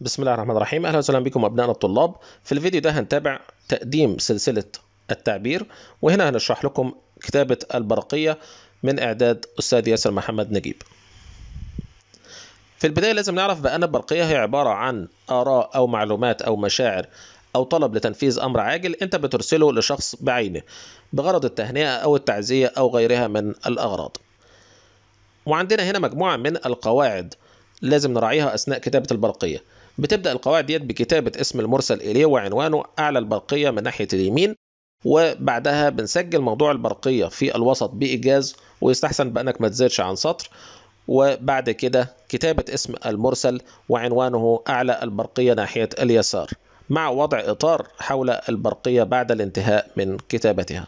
بسم الله الرحمن الرحيم اهلا وسهلا بكم ابنائنا الطلاب في الفيديو ده هنتابع تقديم سلسله التعبير وهنا هنشرح لكم كتابه البرقيه من اعداد استاذ ياسر محمد نجيب في البدايه لازم نعرف بان البرقيه هي عباره عن اراء او معلومات او مشاعر او طلب لتنفيذ امر عاجل انت بترسله لشخص بعينه بغرض التهنئه او التعزيه او غيرها من الاغراض وعندنا هنا مجموعه من القواعد لازم نراعيها أثناء كتابة البرقية بتبدأ القواعد ديت بكتابة اسم المرسل إليه وعنوانه أعلى البرقية من ناحية اليمين وبعدها بنسجل موضوع البرقية في الوسط بإيجاز ويستحسن بأنك ما تزيدش عن سطر وبعد كده كتابة اسم المرسل وعنوانه أعلى البرقية ناحية اليسار مع وضع إطار حول البرقية بعد الانتهاء من كتابتها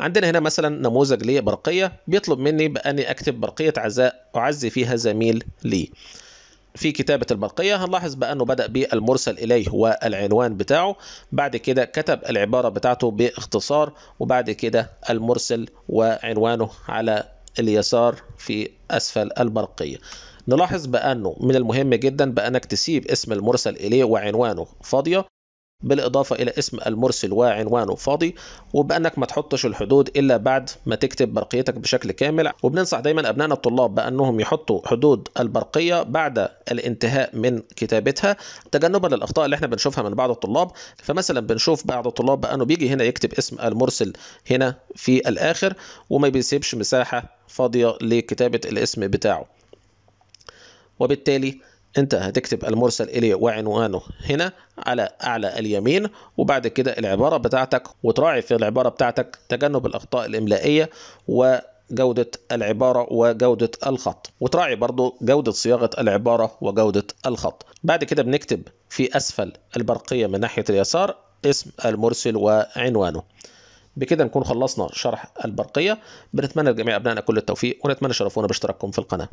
عندنا هنا مثلا نموذج لبرقية بيطلب مني بأني أكتب برقية عزاء أعزي فيها زميل لي في كتابة البرقية هنلاحظ بأنه بدأ بالمرسل إليه والعنوان بتاعه بعد كده كتب العبارة بتاعته باختصار وبعد كده المرسل وعنوانه على اليسار في أسفل البرقية نلاحظ بأنه من المهم جدا بأنك تسيب اسم المرسل إليه وعنوانه فاضية بالإضافة إلى اسم المرسل وعنوانه فاضي وبأنك ما تحطش الحدود إلا بعد ما تكتب برقيتك بشكل كامل وبننصح دايما أبنائنا الطلاب بأنهم يحطوا حدود البرقية بعد الانتهاء من كتابتها تجنبا للأخطاء اللي احنا بنشوفها من بعض الطلاب فمثلا بنشوف بعض الطلاب بأنه بيجي هنا يكتب اسم المرسل هنا في الآخر وما بيسيبش مساحة فاضية لكتابة الاسم بتاعه وبالتالي انت هتكتب المرسل الي وعنوانه هنا على اعلى اليمين وبعد كده العباره بتاعتك وتراعي في العباره بتاعتك تجنب الاخطاء الاملائيه و جودة العبارة وجودة الخط وتراعي برضو جودة صياغة العبارة وجودة الخط بعد كده بنكتب في أسفل البرقية من ناحية اليسار اسم المرسل وعنوانه بكده نكون خلصنا شرح البرقية بنتمنى لجميع أبنائنا كل التوفيق ونتمنى شرفونا باشتراككم في القناة